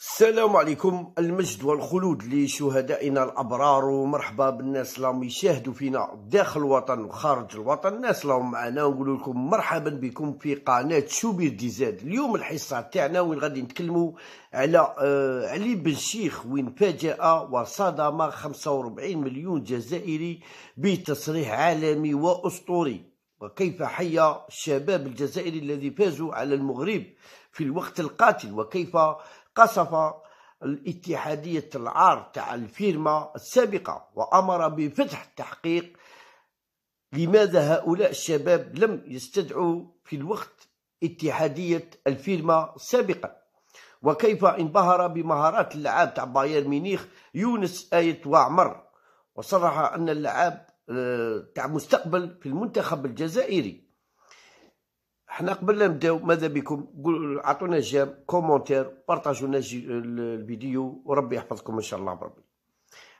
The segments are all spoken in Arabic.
السلام عليكم المجد والخلود لشهدائنا الابرار ومرحبا بالناس اللي راهم يشاهدوا فينا داخل الوطن وخارج الوطن الناس اللي راهم معنا ونقول لكم مرحبا بكم في قناه شوبير زاد اليوم الحصه تاعنا وين غادي نتكلموا على آه علي بن شيخ وين فاجأ وصدم 45 مليون جزائري بتصريح عالمي واسطوري وكيف حيا الشباب الجزائري الذي فازوا على المغرب في الوقت القاتل وكيف قصف الاتحادية العار تاع الفيرما السابقة وأمر بفتح التحقيق لماذا هؤلاء الشباب لم يستدعوا في الوقت اتحادية الفيرما السابقة وكيف انبهر بمهارات اللعاب تاع بايرن ميونخ يونس آية وعمر وصرح أن اللعاب آه، تاع مستقبل في المنتخب الجزائري حنا قبل لا نبداو ماذا بكم قولوا عطونا جام كومونتير بارطاجونا الفيديو وربي يحفظكم ان شاء الله بربي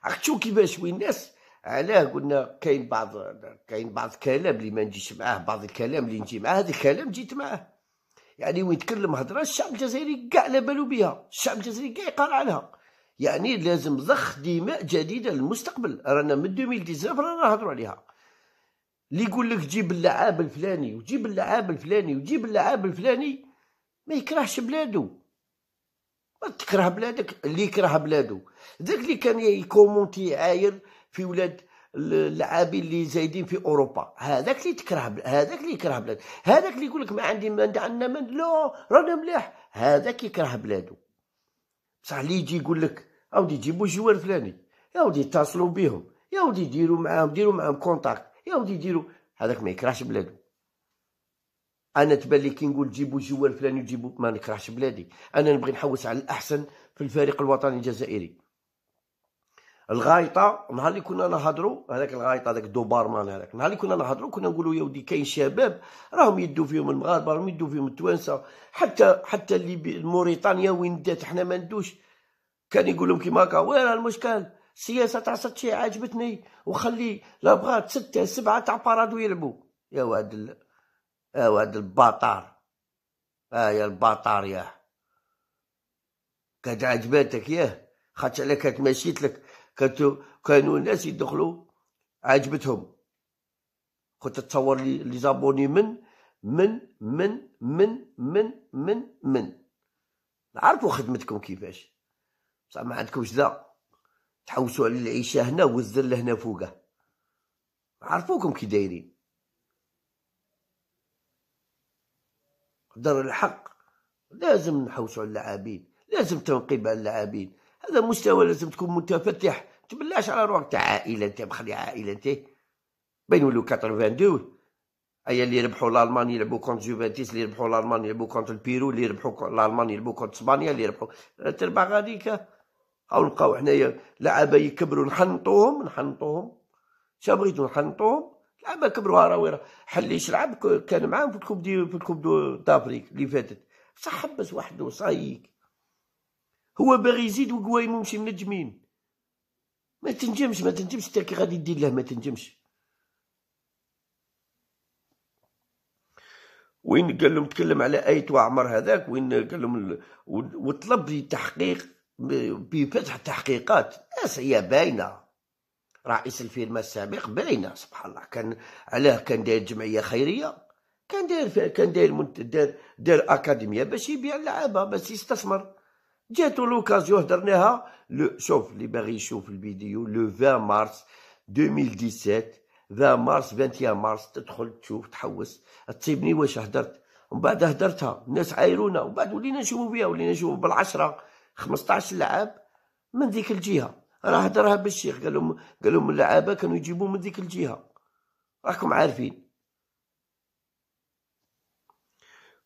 عرفت شو كيفاش وين الناس علاه قلنا كاين بعض كاين بعض الكلام اللي ما نجيش معاه بعض الكلام اللي نجي معاه هذا الكلام جيت معاه يعني وين يتكلم هضره الشعب الجزائري كاع على بالو بها الشعب الجزائري كاع يقرا عليها يعني لازم ضخ دماء جديده للمستقبل رانا من 2019 رانا نهضروا عليها اللي يقول لك جيب اللعاب الفلاني وجيب اللعاب الفلاني وجيب اللعاب الفلاني ما يكرهش بلادو ما تكره بلادك اللي يكره بلادو ذاك اللي كان يكومونتي عاير في ولاد اللاعبين اللي زايدين في اوروبا هذاك اللي تكره بل... هذاك اللي يكره بلاد هذاك اللي يقول لك ما عندي ما عندنا ما لا رانا ملاح هذاك يكره بلادو بصح اللي يجي يقول لك اودي جيبوا جوار فلاني يا ودي اتصلوا بهم يا ديروا معاهم ديروا معاهم كونتاكت يا ودي يديروا هذاك ما يكرهش بلادو انا تبان لي كي نقول جيبوا جوال فلان يجيبوا ما نكرهش بلادي انا نبغي نحوس على الاحسن في الفريق الوطني الجزائري الغايطه نهار اللي كنا نهضروا هذاك الغايطه هذاك دوبارمان هذاك نهار اللي كنا نهضروا كنا نقولوا يا ودي كاين شباب راهم يدوا فيهم المغاربه راهم يدوا فيهم التوانسه حتى حتى اللي موريتانيا وين دات حنا ما ندوش كان يقول لهم كيما هكا وين المشكل السياسه تاع ساتشي عجبتني وخلي لا بغات سته سبعه تاع بارادو يلعبوا يا واد ال... يا واد الباطار اه يا الباطار ياه كانت عجبتك ياه خاطش على كانت مشيت لك كانوا كانوا الناس يدخلوا عجبتهم كنت تصور لي لي زابوني من من من من من من من نعرفوا خدمتكم كيفاش بصح ما عندكمش ذا تحوسوا على العيشه هنا والذله هنا فوقه عرفوكم كي دايرين دار الحق لازم نحوسوا على اللاعبين لازم تنقيب على اللاعبين هذا مستوى لازم تكون متفتح تبلاش على روحك تاع عائله انت مخلي عائله انت بين ولو 82 ايا اللي ربحوا الالمان يلعبوا كونت جوفنتيس اللي ربحوا الالمان يلعبوا كونت البيرو اللي ربحوا الالمان يلعبوا كونت اسبانيا اللي ربحوا تربح غاديكا او نلقاو حنايا لعابه يكبروا نحنطوهم نحنطوهم شا بغيتو نحنطوهم لعابه كبروا هراويرا حليش لعب كان معاهم في الكوب دي في الكوب دو دافريك اللي فاتت بصح حبس وحده صايك هو باغي يزيد وقوايم ومشي منجمين ما تنجمش ما تنجمش انت كي غادي دير له ما تنجمش وين قال لهم تكلم على اية وعمر هذاك وين قال لهم وطلب لي تحقيق بفتح التحقيقات ناس هي باينه رئيس الفيلم السابق باينه سبحان الله كان علاه كان داير جمعيه خيريه كان داير كان داير دار, دار اكاديميه باش يبيع اللعابه باش يستثمر جاتو لوكازيون هدرناها شوف اللي باغي يشوف الفيديو لو 20 مارس 2017 20 مارس 21 مارس تدخل تشوف تحوس تصيبني واش هدرت ومن بعد هدرتها الناس عايرونا ومن بعد ولينا نشوفوا فيها ولينا نشوفوا بالعشره 15 لعاب من ذيك الجهه راه هضرها بالشيخ قال لهم قال لهم اللعابه كانوا يجيبوا من ذيك الجهه راكم عارفين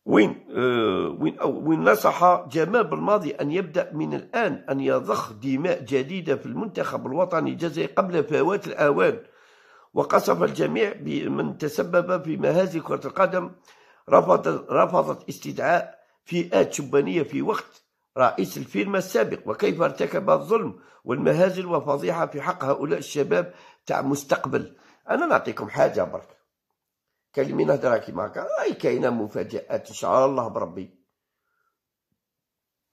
وين آه وين أو وين نصح جمال بالماضي ان يبدا من الان ان يضخ دماء جديده في المنتخب الوطني الجزائري قبل فوات الاوان وقصف الجميع بمن تسبب في مهازل كره القدم رفضت رفضت استدعاء فئات شبانيه في وقت رئيس الفيلم السابق وكيف ارتكب الظلم والمهازل والفضيحة في حق هؤلاء الشباب تاع مستقبل أنا نعطيكم حاجة برك كلمين نهضرها كيما هكا أي كاينة مفاجآت إن شاء الله بربي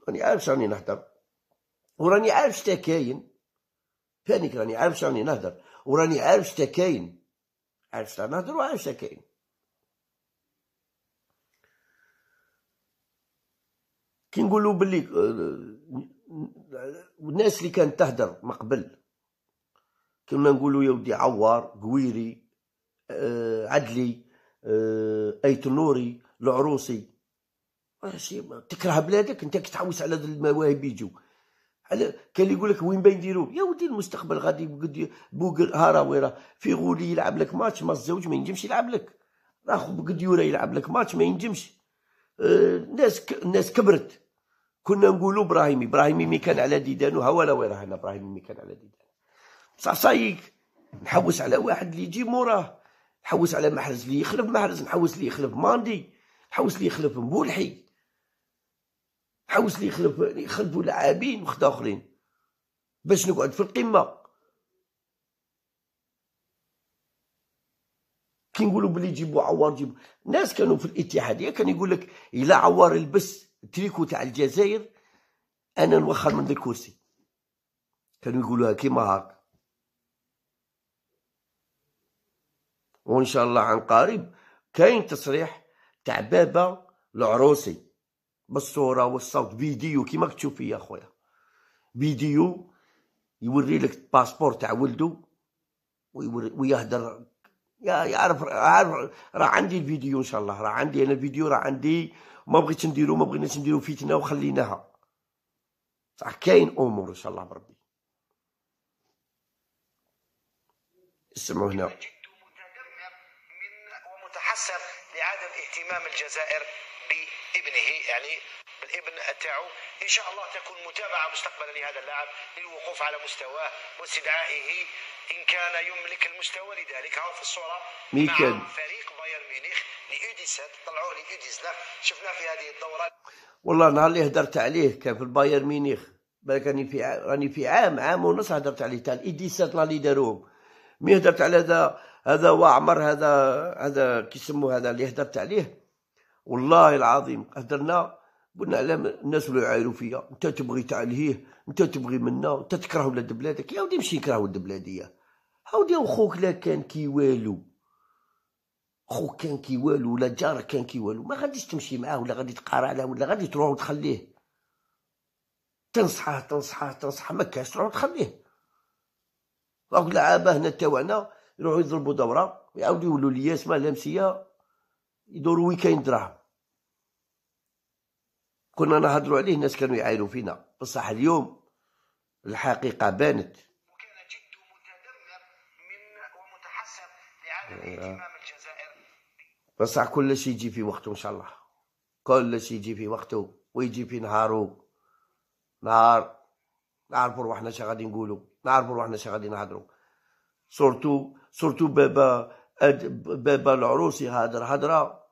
راني عارف شراني نهدر وراني عارف شتا كاين فانيك راني عارف شراني نهدر وراني عارف شتا كاين عارف شتا نهدر وعارف شتا كاين كي نقولوا باللي آه، الناس اللي كانت تهدر من قبل كما نقولوا يا ودي عوار قويري آه، عدلي آه، ايت نوري العروسي تكره بلادك انت كي تحوس على المواهب يجوا على كان اللي يقول لك وين باين يديروا يا ودي المستقبل غادي بقد بوغل هراويرا في غولي يلعب لك ماتش ما الزوج ما ينجمش يلعب لك راخو بقديوره يلعب لك ماتش ما ينجمش الناس الناس كبرت كنا نقولوا ابراهيمي ابراهيمي مي كان على ديدانو ها ولا وين راه ابراهيمي مي كان على ديدانو بصح صايك نحوس على واحد اللي يجي موراه نحوس على محرز اللي يخلف محرز نحوس اللي يخلف ماندي نحوس اللي يخلف مبولحي نحوس اللي يخلف يخلفوا لاعبين وخد اخرين باش نقعد في القمه كي نقولوا بلي جيبوا عوار جيبوا الناس كانوا في الاتحاديه كان يقول لك الا عوار البس تريكو تاع الجزائر انا نوخر من الكرسي كانوا يقولوها كيما هاك وان شاء الله عن قريب كاين تصريح تاع بابا العروسي بالصوره والصوت فيديو كيما تشوف يا خويا فيديو يوري لك الباسبور تاع ولده ويهدر يعرف عارف راه عندي الفيديو ان شاء الله راه عندي انا الفيديو راه عندي ما بغيتش نديرو ما بغيناش نديرو فتنه وخليناها صح كاين امور ان شاء الله بربي اسمعوا هنا ومتحسر امام الجزائر بابنه يعني بالابن تاعو ان شاء الله تكون متابعه مستقبلا لهذا اللاعب للوقوف على مستواه واستدعائه ان كان يملك المستوى لذلك هاو في الصوره مع فريق بايرن ميونخ لاوديسات طلعوه لاوديسنا شفناه في هذه الدوره والله نهار اللي هدرت عليه كان في البايرن ميونخ بالك راني في راني في عام عام ونص هدرت عليه تاع الايديسات اللي داروهم مي هدرت على هذا هذا هو عمر هذا هذا كيسموه هذا اللي هدرت عليه والله العظيم هدرنا قلنا على الناس اللي يعايروا فيا انت تبغي تعليه انت تبغي منا انت تكره ولاد بلادك يا ودي مشي نكره ولاد بلاديه هاودي اخوك لا كان كي والو خوك كان كي والو ولا جارك كان كي والو ما غاديش تمشي معاه ولا غادي تقارع عليه ولا غادي تروح وتخليه تنصحه تنصحه تنصحه ما كاش تروح وتخليه راك لعابه هنا تاوعنا يروحوا يضربوا دوره ويعاودوا يولوا ليا اسمها لامسيه يدوروا ويكاين دراهم كنا نهضروا عليه الناس كانوا يعايروا فينا بصح اليوم الحقيقه بانت بصح آه. كل شيء يجي في وقته ان شاء الله كل شيء يجي في وقته ويجي في نهارو نهار نعرفوا روحنا شنو غادي نقولوا نعرفوا روحنا شنو غادي نهضروا سورتو سورتو بابا بابا العروسي هادر هدره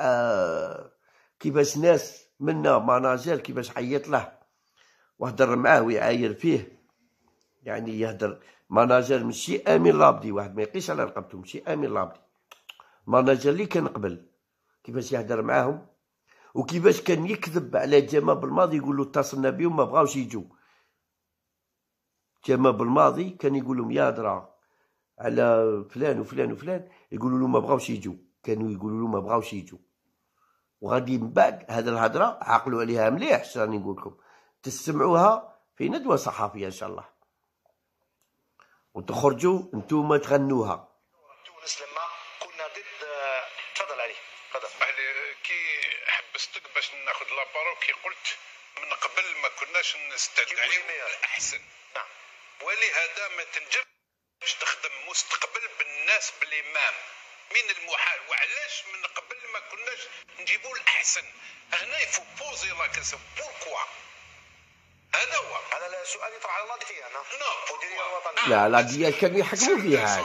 آه كيفاش ناس منا ماناجير كيفاش حيط له وهدر معاه ويعاير فيه يعني يهدر ماناجير ماشي امين لابدي واحد ما يقيش على رقبته ماشي امين لابدي ماناجير اللي كان قبل كيفاش يهدر معاهم وكيفاش كان يكذب على جما بالماضي يقول له اتصلنا بهم ما بغاوش يجوا جما بالماضي كان يقول لهم يا درا على فلان وفلان وفلان يقولوا له ما بغاوش يجوا كانوا يقولوا له ما بغاوش يجوا وغادي من بعد هذا الهضره عقلوا عليها مليح راني نقول لكم تسمعوها في ندوه صحفيه ان شاء الله وتخرجوا نتوما تغنوها تونس لما كنا ضد تفضل علي تفضل كي حبستك باش ناخذ لابارو كي قلت من قبل ما كناش نستعد احسن نعم ولهذا ما تنجم باش تخدم مستقبل بالناس بالامام من المحال وعلاش من قبل ما كناش نجيبوا الاحسن هنا يفو بوزي لا كيسيون بوركوا هذا هو انا لا سؤال يطرح على القضيه انا نو مديريه لا القضيه كانوا يحكموا فيها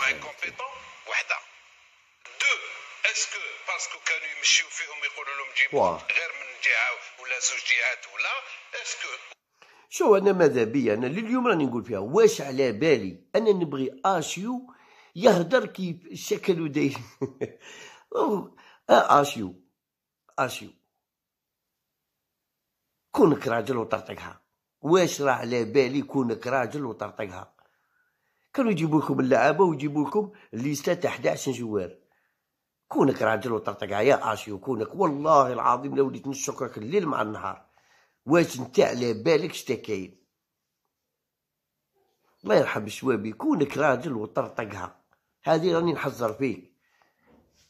وحده دو اسكو باسكو كانوا يمشيوا فيهم يقولوا لهم جيبوا غير من جهه ولا زوج جهات ولا اسكو شو انا ماذا بيا انا لليوم راني نقول فيها واش على بالي انا نبغي اشيو يهدر كيف الشكل وداير آه، اشيو اشيو كونك راجل وطرطقها واش راه على بالي كونك راجل وطرطقها كانوا يجيبوا لكم اللعابه ويجيبوا لكم ليستا تاع 11 جوار كونك راجل وطرطقها يا اشيو كونك والله العظيم لو وليت نشكرك الليل مع النهار واش نتا على بالك شتا كاين الله يرحم الشوابي كونك راجل وطرطقها هذه راني نحذر فيك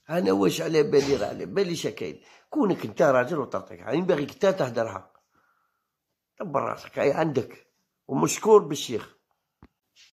انا واش على بالي راه على بالي كاين كونك نتا راجل وطرطقها يعني باغيك نتا تهدرها دبر راسك عندك ومشكور بالشيخ